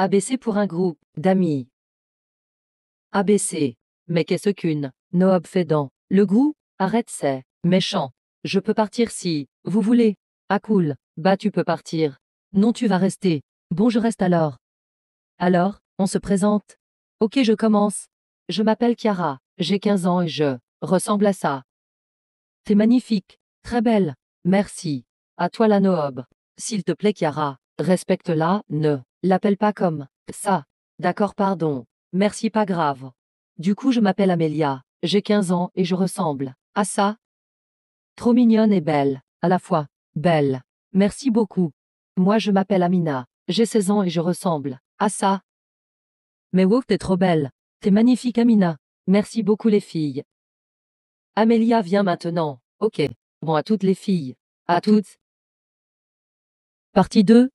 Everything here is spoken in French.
ABC pour un groupe d'amis. ABC. Mais qu'est-ce qu'une noob fait dans le groupe Arrête, c'est méchant. Je peux partir si vous voulez. Ah cool. Bah tu peux partir. Non, tu vas rester. Bon, je reste alors. Alors, on se présente. Ok, je commence. Je m'appelle Chiara, j'ai 15 ans et je ressemble à ça. T'es magnifique, très belle. Merci. À toi la Noob. S'il te plaît, Chiara, respecte-la, ne L'appelle pas comme ça. D'accord, pardon. Merci, pas grave. Du coup, je m'appelle Amélia. J'ai 15 ans et je ressemble à ça. Trop mignonne et belle, à la fois. Belle. Merci beaucoup. Moi, je m'appelle Amina. J'ai 16 ans et je ressemble à ça. Mais wow, t'es trop belle. T'es magnifique, Amina. Merci beaucoup, les filles. Amélia vient maintenant. Ok. Bon, à toutes les filles. À toutes. Partie 2.